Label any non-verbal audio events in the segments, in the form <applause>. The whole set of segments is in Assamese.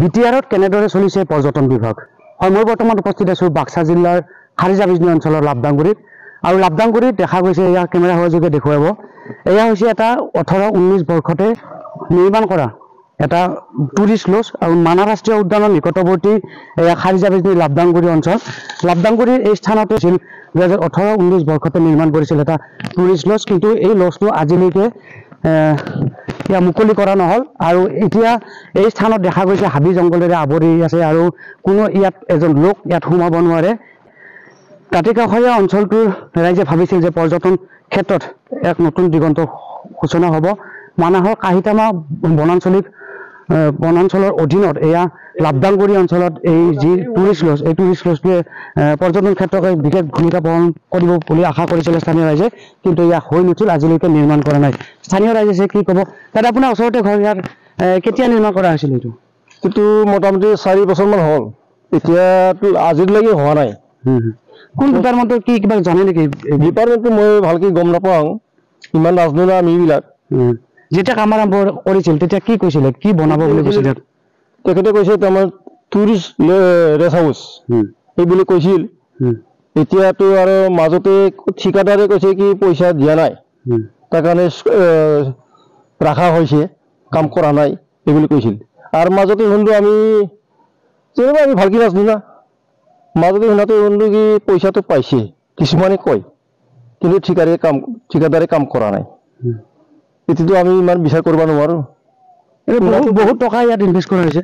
বি টি আৰত কেনেদৰে চলিছে পৰ্যটন বিভাগ হয় মই বৰ্তমান উপস্থিত আছোঁ বাক্সা জিলাৰ খাৰিজা বিজনী অঞ্চলৰ লাভদাংগুৰিত আৰু লাভদাংগুৰিত দেখা গৈছে এয়া কেমেৰা হোৱা যোগে দেখুৱাব এয়া হৈছে এটা ওঠৰ ঊনৈছ বৰ্ষতে নিৰ্মাণ কৰা এটা টুৰিষ্ট লজ আৰু মানা ৰাষ্ট্ৰীয় উদ্যানৰ নিকটৱৰ্তী এয়া খাৰিজা বিজনী লাভদাংগুৰি অঞ্চল লাভদাংগুৰিৰ এই স্থানতে আছিল দুহেজাৰ ওঠৰ ঊনৈছ বৰ্ষতে নিৰ্মাণ কৰিছিল এটা টুৰিষ্ট লজ কিন্তু এই লজটো আজিলৈকে ইয়াক মুকলি কৰা নহ'ল আৰু এতিয়া এই স্থানত দেখা গৈছে হাবি জংঘলেৰে আৱৰি আছে আৰু কোনো ইয়াত এজন লোক ইয়াত সোমাব নোৱাৰে কাতি কাষৰীয়া অঞ্চলটোৰ ৰাইজে ভাবিছিল যে পৰ্যটন ক্ষেত্ৰত এক নতুন দিগন্ত সূচনা হ'ব মানাহৰ কাহিতামা বনাঞ্চলিক বনাঞ্চলৰ অধীনত এয়া লাভদাংগুৰি অঞ্চলত এই যি টুৰিষ্ট লজ এই টুৰিষ্ট লজটোৱে পৰ্যটন ক্ষেত্ৰক এক বিশেষ ভূমিকা পালন কৰিব বুলি আশা কৰিছিলে স্থানীয় ৰাইজে কিন্তু ইয়াক হৈ নুঠিল আজিলৈকে নিৰ্মাণ কৰা নাই স্থানীয় ৰাইজে যে কি ক'ব তাতে আপোনাৰ ওচৰতে ঘৰ ইয়াৰ কেতিয়া নিৰ্মাণ কৰা হৈছিল এইটো এইটো মোটামুটি চাৰি বছৰমান হ'ল এতিয়াতো আজিলৈকে হোৱা নাই কোন ডিপাৰ্টমেণ্টৰ কি কিবা জানে নেকি ডিপাৰ্টমেণ্টটো মই ভালকৈ গম নাপাওঁ ইমান নাজানো আমিবিলাক যেতিয়া কাম আৰম্ভ কৰিছিল তেতিয়া কি কৈছিলে কি বনাব বুলি কৈছিলে তেখেতে কৈছে আমাৰ টুৰিষ্ট ৰেষ্ট হাউচ এইবুলি কৈছিল এতিয়াতো আৰু মাজতে ঠিকাদাৰে কৈছে কি পইচা দিয়া নাই তাৰ কাৰণে ৰখা হৈছে কাম কৰা নাই এইবুলি কৈছিল আৰু মাজতে শুনিলো আমি যেনিবা আমি ভালকৈ নাজানো না মাজতে শুনাটো শুনিলো কি পইচাটো পাইছে কিছুমানে কয় কিন্তু ঠিকাদাৰে কাম ঠিকাদাৰে কাম কৰা নাই এতিয়াতো আমি ইমান বিচাৰ কৰিব নোৱাৰোঁ বহুত টকা ইয়াত ইনভেষ্ট কৰা হৈছে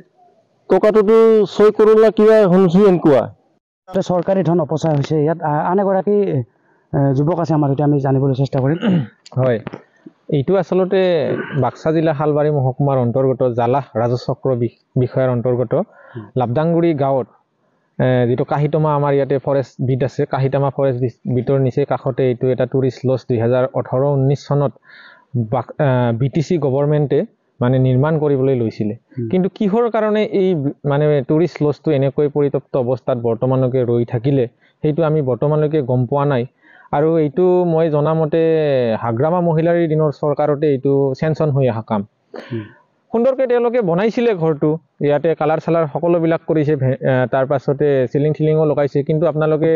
টকাটোতো ছয় কৰোৰ কিবা শুনিছো এনেকুৱা চৰকাৰী ধন অপচয় হৈছে ইয়াত আন এগৰাকী যুৱক আছে আমাৰ সৈতে আমি জানিবলৈ চেষ্টা কৰিম <clears throat> হয় এইটো আচলতে বাক্সা জিলা শালবাৰী মহকুমাৰ অন্তৰ্গত জালাহ ৰাজচক্ৰ বিষয়াৰ অন্তৰ্গত লাভদাংগুৰি গাঁৱত যিটো কাহিতমা আমাৰ ইয়াতে ফৰেষ্ট বিট আছে কাহিটামা ফৰেষ্ট বিটৰ নিচেই কাষতে এইটো এটা টুৰিষ্ট লজ দুহেজাৰ ওঠৰ ঊনৈছ চনত বি টি চি গভৰ্ণমেণ্টে মানে নিৰ্মাণ কৰিবলৈ লৈছিলে কিন্তু কিহৰ কাৰণে এই মানে টুৰিষ্ট লজটো এনেকৈ পৰিতপ্ত অৱস্থাত বৰ্তমানলৈকে ৰৈ থাকিলে সেইটো আমি বৰ্তমানলৈকে গম পোৱা নাই আৰু এইটো মই জনামতে হাগ্ৰামা মহিলাৰীৰ দিনৰ চৰকাৰতে এইটো চেঞ্চন হৈ অহা কাম সুন্দৰকৈ তেওঁলোকে বনাইছিলে ঘৰটো ইয়াতে কালাৰ চালাৰ সকলোবিলাক কৰিছে তাৰপাছতে চিলিং চিলিঙো লগাইছে কিন্তু আপোনালোকে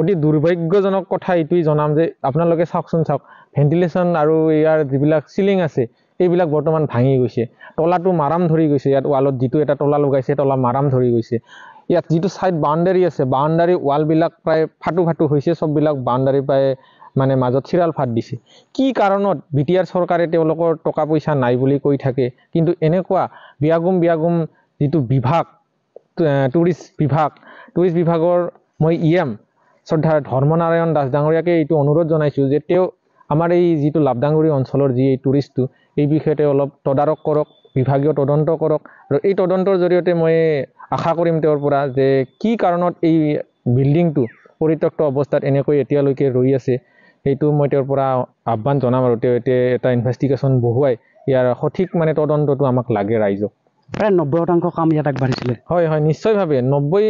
অতি দুৰ্ভাগ্যজনক কথা এইটোৱেই জনাম যে আপোনালোকে চাওকচোন চাওক ভেণ্টিলেশ্যন আৰু ইয়াৰ যিবিলাক চিলিং আছে এইবিলাক বৰ্তমান ভাঙি গৈছে তলাটো মাৰাম ধৰি গৈছে ইয়াত ৱালত যিটো এটা তলা লগাইছে তলা মাৰাম ধৰি গৈছে ইয়াত যিটো ছাইড বাউণ্ডাৰী আছে বাউণ্ডাৰী ৱালবিলাক প্ৰায় ফাটু ফাটো হৈছে চববিলাক বাউণ্ডাৰী প্ৰায় মানে মাজত চিৰাল ফাট দিছে কি কাৰণত বি টি আৰ চৰকাৰে তেওঁলোকৰ টকা পইচা নাই বুলি কৈ থাকে কিন্তু এনেকুৱা বিয়াগুম বিয়াগুম যিটো বিভাগ টুৰিষ্ট বিভাগ টুৰিষ্ট বিভাগৰ মই ই এম শ্ৰদ্ধা ধৰ্মনাৰায়ণ দাস ডাঙৰীয়াকে এইটো অনুৰোধ জনাইছোঁ যে তেওঁ আমাৰ এই যিটো লাভডাঙৰি অঞ্চলৰ যি এই টুৰিষ্টটো এই বিষয়ে তেওঁ অলপ তদাৰক কৰক বিভাগীয় তদন্ত কৰক আৰু এই তদন্তৰ জৰিয়তে মই আশা কৰিম তেওঁৰ পৰা যে কি কাৰণত এই বিল্ডিংটো পৰিত্যক্ত অৱস্থাত এনেকৈ এতিয়ালৈকে ৰৈ আছে সেইটো মই তেওঁৰ পৰা আহ্বান জনাম আৰু তেওঁ এতিয়া এটা ইনভেষ্টিগেশ্যন বহুৱাই ইয়াৰ সঠিক মানে তদন্তটো আমাক লাগে ৰাইজক প্ৰায় নব্বৈ শতাংশ কাম ইয়াত আগবাঢ়িছিলে হয় হয় নিশ্চয়ভাৱে নব্বৈ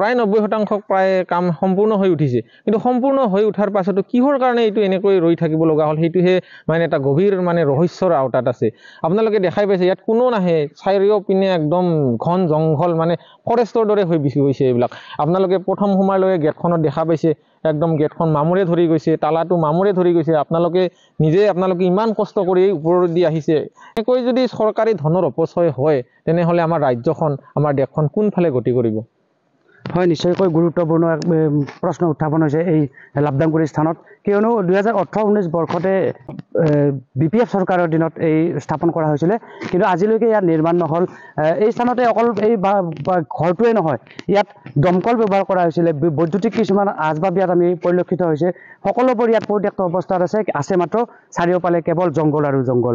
প্ৰায় নব্বৈ শতাংশ প্ৰায় কাম সম্পূৰ্ণ হৈ উঠিছে কিন্তু সম্পূৰ্ণ হৈ উঠাৰ পাছতো কিহৰ কাৰণে এইটো এনেকৈ ৰৈ থাকিব লগা হ'ল সেইটোহে মানে এটা গভীৰ মানে ৰহস্যৰ আওতাত আছে আপোনালোকে দেখাই পাইছে ইয়াত কোনো নাহে চাৰিওপিনে একদম ঘন জংঘল মানে ফৰেষ্টৰ দৰে হৈ গৈছে এইবিলাক আপোনালোকে প্ৰথম সোমাৰ লৈ গেটখনত দেখা পাইছে একদম গেটখন মামৰে ধৰি গৈছে তালাটো মামৰে ধৰি গৈছে আপোনালোকে নিজে আপোনালোকে ইমান কষ্ট কৰি দি আহিছে এনেকৈ যদি চৰকাৰী ধনৰ অপচয় হয় তেনেহ'লে আমাৰ ৰাজ্যখন আমাৰ দেশখন কোনফালে গতি কৰিব হয় নিশ্চয়কৈ গুৰুত্বপূৰ্ণ এক প্ৰশ্ন উত্থাপন হৈছে এই লাভদাংগুৰি স্থানত কিয়নো দুহেজাৰ ওঠৰ ঊনৈছ বৰ্ষতে বি পি এফ চৰকাৰৰ দিনত এই স্থাপন কৰা হৈছিলে কিন্তু আজিলৈকে ইয়াত নিৰ্মাণ নহ'ল এই স্থানতে অকল এই ঘৰটোৱেই নহয় ইয়াত দমকল ব্যৱহাৰ কৰা হৈছিলে বৈদ্যুতিক কিছুমান আচবাব ইয়াত আমি পৰিলক্ষিত হৈছে সকলোবোৰ ইয়াত পৰিত্যক্ত অৱস্থাত আছে আছে মাত্ৰ চাৰিওফালে কেৱল জংঘল আৰু জংঘল